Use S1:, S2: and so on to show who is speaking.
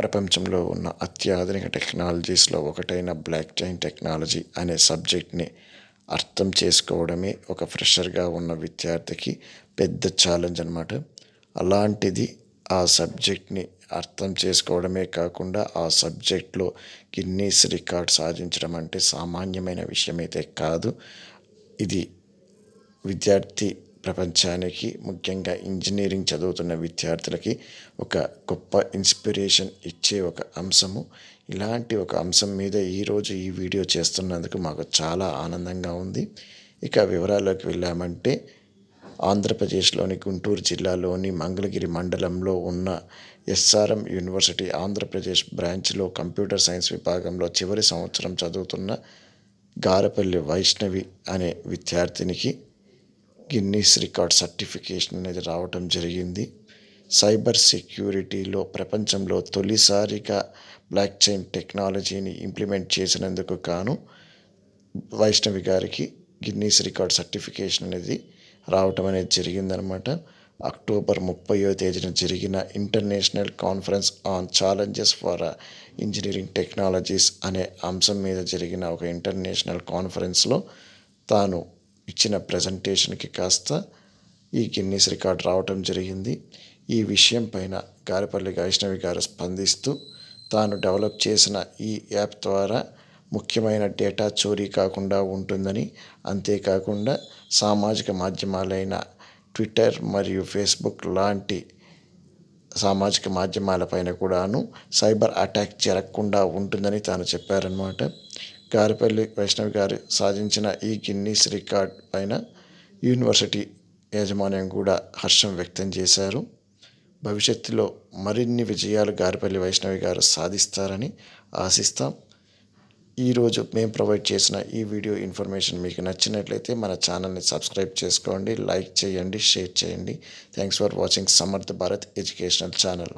S1: ప్రపంచంలో ఉన్న అత్యాధునిక టెక్నాలజీస్లో ఒకటైన బ్లాక్ చైన్ టెక్నాలజీ అనే సబ్జెక్ట్ని అర్థం చేసుకోవడమే ఒక ఫ్రెషర్గా ఉన్న విద్యార్థికి పెద్ద ఛాలెంజ్ అనమాట అలాంటిది ఆ సబ్జెక్ట్ని అర్థం చేసుకోవడమే కాకుండా ఆ సబ్జెక్ట్లో గిన్నీస్ రికార్డ్ సాధించడం అంటే సామాన్యమైన విషయమైతే కాదు ఇది విద్యార్థి ప్రపంచానికి ముఖ్యంగా ఇంజనీరింగ్ చదువుతున్న విద్యార్థులకి ఒక గొప్ప ఇన్స్పిరేషన్ ఇచ్చే ఒక అంశము ఇలాంటి ఒక అంశం మీద ఈరోజు ఈ వీడియో చేస్తున్నందుకు మాకు చాలా ఆనందంగా ఉంది ఇక వివరాల్లోకి వెళ్ళామంటే ఆంధ్రప్రదేశ్లోని గుంటూరు జిల్లాలోని మంగళగిరి మండలంలో ఉన్న ఎస్ఆర్ఎం యూనివర్సిటీ ఆంధ్రప్రదేశ్ బ్రాంచ్లో కంప్యూటర్ సైన్స్ విభాగంలో చివరి సంవత్సరం చదువుతున్న గారపల్లి వైష్ణవి అనే విద్యార్థినికి గిన్నీస్ రికార్డ్ సర్టిఫికేషన్ అనేది రావటం జరిగింది సైబర్ సెక్యూరిటీలో ప్రపంచంలో తొలిసారిగా బ్లాక్ చైన్ టెక్నాలజీని ఇంప్లిమెంట్ చేసినందుకు గాను వైష్ణవి గారికి గిన్నీస్ రికార్డ్ సర్టిఫికేషన్ అనేది రావటం అనేది జరిగిందనమాట అక్టోబర్ ముప్పయో తేదీన జరిగిన international conference on challenges for engineering technologies అనే అంశం మీద జరిగిన ఒక ఇంటర్నేషనల్ కాన్ఫరెన్స్లో తాను ఇచ్చిన ప్రజెంటేషన్కి కాస్త ఈ గిన్నీస్ రికార్డ్ రావటం జరిగింది ఈ విషయం పైన గారిపల్లి వైష్ణవి గారు స్పందిస్తూ తాను డెవలప్ చేసిన ఈ యాప్ ద్వారా ముఖ్యమైన డేటా చోరీ కాకుండా ఉంటుందని అంతేకాకుండా సామాజిక మాధ్యమాలైన ట్విట్టర్ మరియు ఫేస్బుక్ లాంటి సామాజిక మాధ్యమాలపైన కూడాను సైబర్ అటాక్ జరగకుండా ఉంటుందని తాను చెప్పారనమాట గారిపల్లి వైష్ణవి గారు సాధించిన ఈ గిన్నీస్ రికార్డ్ పైన యూనివర్సిటీ యాజమాన్యం కూడా హర్షం వ్యక్తం చేశారు భవిష్యత్తులో మరిన్ని విజయాలు గారిపల్లి వైష్ణవి గారు సాధిస్తారని ఆశిస్తాం ఈరోజు మేము ప్రొవైడ్ చేసిన ఈ వీడియో ఇన్ఫర్మేషన్ మీకు నచ్చినట్లయితే మన ఛానల్ని సబ్స్క్రైబ్ చేసుకోండి లైక్ చేయండి షేర్ చేయండి థ్యాంక్స్ ఫర్ వాచింగ్ సమర్థ భారత్ ఎడ్యుకేషనల్ ఛానల్